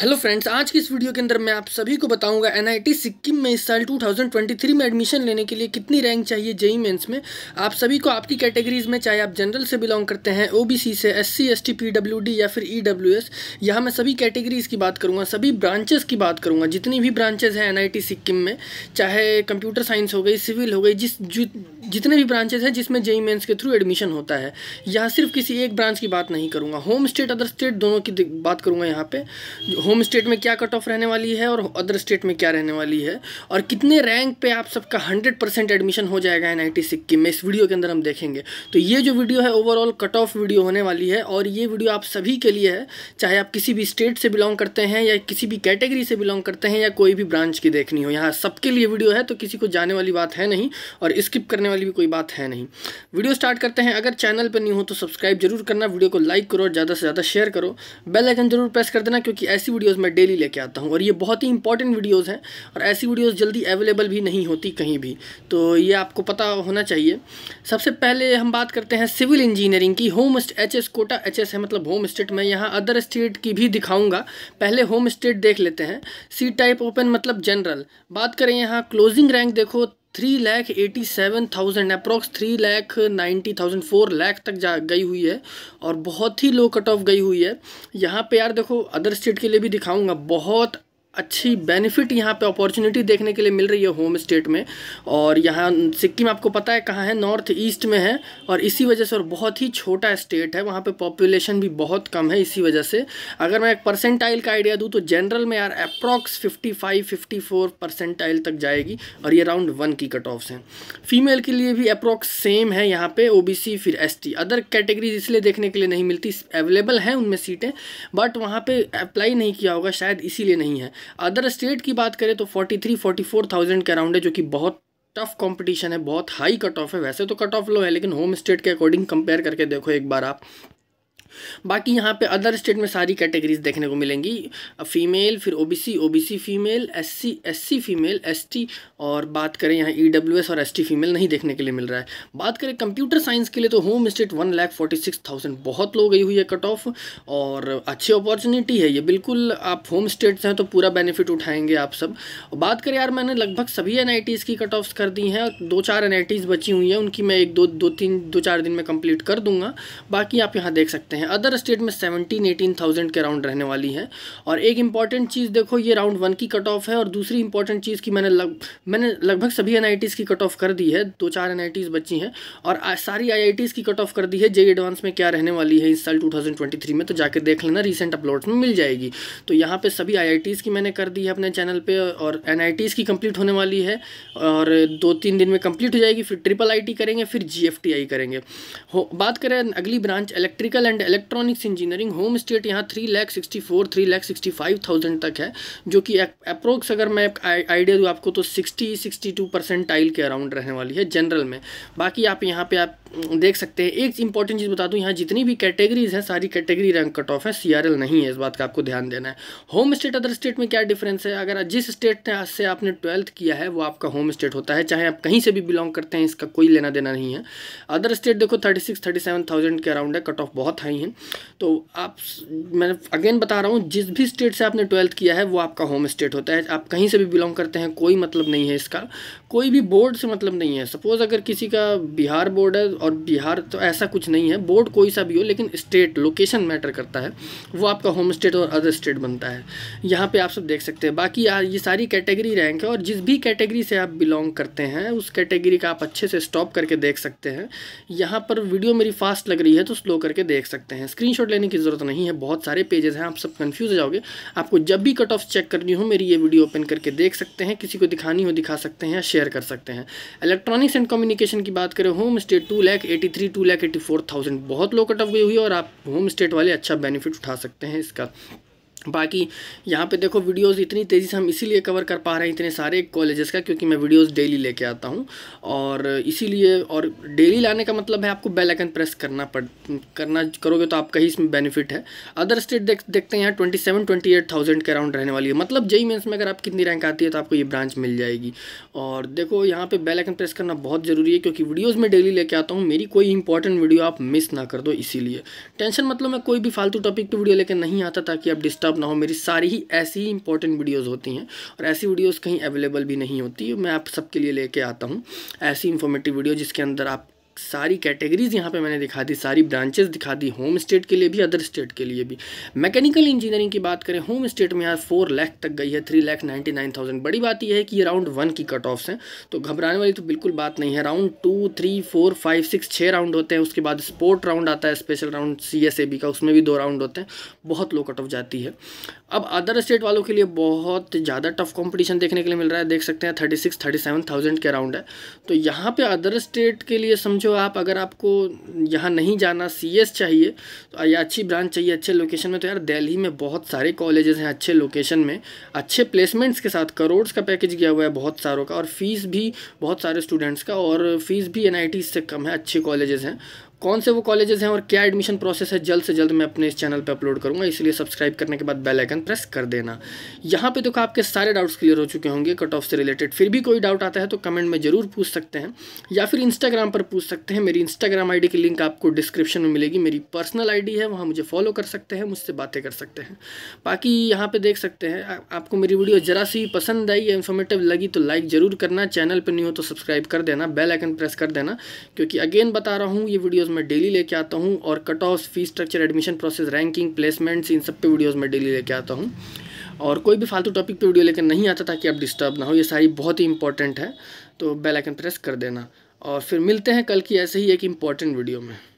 hello friends आज की इस वीडियो के अंदर मैं आप सभी को बताऊंगा एनआईटी सिक्किम में इस साल 2023 में एडमिशन लेने के लिए कितनी रैंक चाहिए जेई मेंस में आप सभी को आपकी कैटेगरीज में चाहे आप जनरल से बिलोंग करते हैं ओबीसी से एससी एसटी पीडब्ल्यूडी या फिर ईडब्ल्यूएस e यहां मैं सभी कैटेगरीज की बात करूँगा सभी ब्रांचेस की बात करूँगा जितनी भी ब्रांचेज हैं एन सिक्किम में चाहे कंप्यूटर साइंस हो गई सिविल हो गई जिस जितने भी ब्रांचेज हैं जिसमें जेई मेन्स e e के थ्रू एडमिशन होता है यहाँ सिर्फ किसी एक ब्रांच की बात नहीं करूँगा होम स्टेट अदर स्टेट दोनों की बात करूँगा यहाँ पे होम स्टेट में क्या कट ऑफ रहने वाली है और अदर स्टेट में क्या रहने वाली है और कितने रैंक पे आप सबका हंड्रेड परसेंट एडमिशन हो जाएगा एन आई की मैं इस वीडियो के अंदर हम देखेंगे तो ये जो वीडियो है ओवरऑल कट ऑफ वीडियो होने वाली है और ये वीडियो आप सभी के लिए है चाहे आप किसी भी स्टेट से बिलोंग करते हैं या किसी भी कैटेगरी से बिलोंग करते हैं या कोई भी ब्रांच की देखनी हो यहाँ सबके लिए वीडियो है तो किसी को जाने वाली बात है नहीं और स्किप करने वाली भी कोई बात है नहीं वीडियो स्टार्ट करते हैं अगर चैनल पर नहीं हो तो सब्सक्राइब जरूर करना वीडियो को लाइक करो और ज़्यादा से ज़्यादा शेयर करो बेल आइकन जरूर प्रेस कर देना क्योंकि ऐसी वीडियोज़ मैं डेली लेके आता हूँ और ये बहुत ही इंपॉर्टेंट वीडियोज़ हैं और ऐसी वीडियोज़ जल्दी अवेलेबल भी नहीं होती कहीं भी तो ये आपको पता होना चाहिए सबसे पहले हम बात करते हैं सिविल इंजीनियरिंग की home H S quota H S है मतलब होम स्टेट में यहाँ अदर स्टेट की भी दिखाऊंगा पहले होम स्टेट देख लेते हैं सी टाइप ओपन मतलब जनरल बात करें यहाँ क्लोजिंग रैंक देखो three lakh eighty seven thousand approx three lakh ninety thousand four lakh तक जा गई हुई है और बहुत ही लो कट ऑफ गई हुई है यहाँ पे यार देखो अदर स्टेट के लिए भी दिखाऊंगा बहुत अच्छी बेनिफिट यहाँ पे अपॉर्चुनिटी देखने के लिए मिल रही है होम स्टेट में और यहाँ सिक्किम आपको पता है कहाँ है नॉर्थ ईस्ट में है और इसी वजह से और बहुत ही छोटा स्टेट है वहाँ पे पॉपुलेशन भी बहुत कम है इसी वजह से अगर मैं एक परसेंटाइल का आइडिया दूँ तो जनरल में यार अप्रॉक्स 55 54 परसेंटाइल तक जाएगी और ये राउंड वन की कट ऑफ्स हैं फीमेल के लिए भी अप्रॉक्स सेम है यहाँ पर ओ फिर एस अदर कैटेगरीज इसलिए देखने के लिए नहीं मिलती अवेलेबल हैं उनमें सीटें बट वहाँ पर अप्लाई नहीं किया होगा शायद इसीलिए नहीं है अदर स्टेट की बात करें तो forty three forty four thousand के अराउंड है जो कि बहुत टफ कंपटीशन है बहुत हाई कट ऑफ है वैसे तो कट ऑफ लो है लेकिन होम स्टेट के अकॉर्डिंग कंपेयर करके देखो एक बार आप बाकी यहाँ पे अदर स्टेट में सारी कैटेगरीज देखने को मिलेंगी फीमेल फिर OBC OBC female SC SC female ST और बात करें यहाँ ईडब्ल्यूएस e और एसटी फीमेल नहीं देखने के लिए मिल रहा है बात करें कंप्यूटर साइंस के लिए तो home state one lakh forty six thousand बहुत लो गई हुई है कट ऑफ और अच्छी अपॉर्चुनिटी है ये बिल्कुल आप होम स्टेट से हैं तो पूरा बेनिफिट उठाएंगे आप सब बात करें यार मैंने लगभग सभी एन की कट ऑफ्स कर दी हैं दो चार एन बची हुई हैं उनकी मैं एक दो दो तीन दो चार दिन में कंप्लीट कर दूंगा बाकी आप यहाँ देख सकते हैं हैं अदर स्टेट में सेवनटीन एटीन थाउजेंड के अराउंड रहने वाली है और एक इंपॉर्टेंट चीज़ देखो ये राउंड वन की कट ऑफ है और दूसरी इंपॉर्टेंट चीज़ की मैंने लग मैंने लगभग सभी एन की कट ऑफ कर दी है दो चार एन बची हैं और सारी आई की कट ऑफ कर दी है जे एडवांस में क्या रहने वाली है इस साल टू में तो जाके देख लेना रिसेंट अपलोड में मिल जाएगी तो यहाँ पर सभी आई की मैंने कर दी है अपने चैनल पर और एन की कंप्लीट होने वाली है और दो तीन दिन में कंप्लीट हो जाएगी फिर ट्रिपल आई करेंगे फिर जी करेंगे हो बात करें अगली branch electrical and electronics engineering home state यहाँ three lakh sixty four three lakh sixty five thousand तक है जो कि अप्रोक्स अगर मैं आइडिया दूँ आपको तो sixty sixty two percentile के अराउंड रहने वाली है जनरल में बाकी आप यहाँ पे आप देख सकते हैं एक इंपॉर्टेंट चीज़ बता दूँ यहाँ जितनी भी कैटेगरीज हैं सारी कैटेगरी रैंक कट ऑफ है सी नहीं है इस बात का आपको ध्यान देना है होम स्टेट अदर स्टेट में क्या डिफरेंस है अगर जिस स्टेट से आपने ट्वेल्थ किया है वो आपका होम स्टेट होता है चाहे आप कहीं से भी बिलोंग करते हैं इसका कोई लेना देना नहीं है अदर स्टेट देखो thirty six thirty seven thousand के अराउंड है कट ऑफ बहुत हाई नहीं है तो आप मैं अगेन बता रहा हूँ जिस भी स्टेट से आपने ट्वेल्थ किया है वो आपका होम स्टेट होता है आप कहीं से भी बिलोंग करते हैं कोई मतलब नहीं है इसका कोई भी बोर्ड से मतलब नहीं है सपोज़ अगर किसी का बिहार बोर्ड है और बिहार तो ऐसा कुछ नहीं है बोर्ड कोई सा भी हो लेकिन स्टेट लोकेशन मैटर करता है वो आपका होम स्टेट और अदर स्टेट बनता है यहाँ पर आप सब देख सकते हैं बाकी ये सारी कैटेगरी रैंक है और जिस भी कैटेगरी से आप बिलोंग करते हैं उस कैटेगरी का आप अच्छे से स्टॉप करके देख सकते हैं यहाँ पर वीडियो मेरी फास्ट लग रही है तो स्लो करके देख सकते सकते हैं स्क्रीनशॉट लेने की ज़रूरत नहीं है बहुत सारे पेजेस हैं आप सब कंफ्यूज हो जाओगे आपको जब भी कट ऑफ चेक करनी हो मेरी ये वीडियो ओपन करके देख सकते हैं किसी को दिखानी हो दिखा सकते हैं या शेयर कर सकते हैं इलेक्ट्रॉनिक्स एंड कम्युनिकेशन की बात करें home state two lakh eighty three two lakh eighty four thousand बहुत लो कट ऑफ गई हुई है और आप होम स्टेट वाले अच्छा बेनिफिट उठा सकते हैं इसका बाकी यहाँ पे देखो वीडियोस इतनी तेज़ी से हम इसीलिए कवर कर पा रहे हैं इतने सारे कॉलेजेस का क्योंकि मैं वीडियोस डेली लेके आता हूँ और इसीलिए और डेली लाने का मतलब है आपको बेल आइकन प्रेस करना पड़ करना करोगे तो आपका ही इसमें बेनिफिट है अदर स्टेट देख देखते हैं यहाँ twenty seven twenty eight thousand के अराउंड रहने वाली है मतलब जई मेन्स में अगर आप कितनी रैंक आती है तो आपको ये ब्रांच मिल जाएगी और देखो यहाँ पर बेलाइकन प्रेस करना बहुत ज़रूरी है क्योंकि वीडियोज़ में डेली लेके आता हूँ मेरी कोई इंपॉर्टेंट वीडियो आप मिस ना कर दो इसीलिए टेंशन मतलब मैं कोई भी फालतू टॉपिक पर वीडियो लेकर नहीं आता ताकि आप डिस्टर्ब डिस्टर्ब ना हो मेरी सारी ही ऐसी ही इंपॉर्टेंट वीडियोस होती हैं और ऐसी वीडियोस कहीं अवेलेबल भी नहीं होती मैं आप सबके लिए लेके आता हूँ ऐसी इंफॉर्मेटिव वीडियो जिसके अंदर आप सारी कैटेगरीज यहाँ पे मैंने दिखा दी सारी ब्रांचेस दिखा दी होम स्टेट के लिए भी अदर स्टेट के लिए भी मैकेनिकल इंजीनियरिंग की बात करें होम स्टेट में यहाँ फोर लैख तक गई है three lakh ninety nine thousand बड़ी बात यह है कि राउंड वन की कट ऑफ्स हैं तो घबराने वाली तो बिल्कुल बात नहीं है round two three four five six छः राउंड होते हैं उसके बाद स्पोर्ट राउंड आता है special round C S A B का उसमें भी दो राउंड होते हैं बहुत लो कट ऑफ जाती है अब अदर स्टेट वालों के लिए बहुत ज़्यादा टफ कॉम्पिटिशन देखने के लिए मिल रहा है देख सकते हैं thirty six thirty seven thousand के राउंड है तो यहाँ पे अदर स्टेट के लिए समझो हो आप अगर आपको यहाँ नहीं जाना सी चाहिए तो या अच्छी ब्रांच चाहिए अच्छे लोकेशन में तो यार दिल्ली में बहुत सारे कॉलेजेस हैं अच्छे लोकेशन में अच्छे प्लेसमेंट्स के साथ करोड़ का पैकेज गया हुआ है बहुत सारों का और फीस भी बहुत सारे स्टूडेंट्स का और फीस भी एन से कम है अच्छे कॉलेजेस हैं कौन से वो कॉलेजेस हैं और क्या एडमिशन प्रोसेस है जल्द से जल्द मैं अपने इस चैनल पे अपलोड करूंगा इसलिए सब्सक्राइब करने के बाद बेल आइकन प्रेस कर देना यहाँ पे देखो आपके सारे डाउट्स क्लियर हो चुके होंगे कट ऑफ से रिलेटेड फिर भी कोई डाउट आता है तो कमेंट में ज़रूर पूछ सकते हैं या फिर इंस्टाग्राम पर पूछ सकते हैं मेरी इंस्टाग्राम आई की लिंक आपको डिस्क्रिप्शन में मिलेगी मेरी पर्सनल आई है वहाँ मुझे फॉलो कर सकते हैं मुझसे बातें कर सकते हैं बाकी यहाँ पर देख सकते हैं आपको मेरी वीडियो ज़रा सी पसंद आई या इन्फॉर्मेटिव लगी तो लाइक ज़रूर करना चैनल पर नहीं हो तो सब्सक्राइब कर देना बेल आइकन प्रेस कर देना क्योंकि अगेन बता रहा हूँ ये वीडियो वीडियोस मैं डेली लेके आता हूँ और cut off fee structure admission process ranking placements इन सब पे वीडियोस मैं डेली लेके आता हूँ और कोई भी फालतू टॉपिक पे वीडियो लेकर नहीं आता ताकि आप डिस्टर्ब ना हो ये सारी बहुत ही इंपॉर्टेंट है तो बेलाइकन प्रेस कर देना और फिर मिलते हैं कल की ऐसे ही एक इंपॉर्टेंट वीडियो में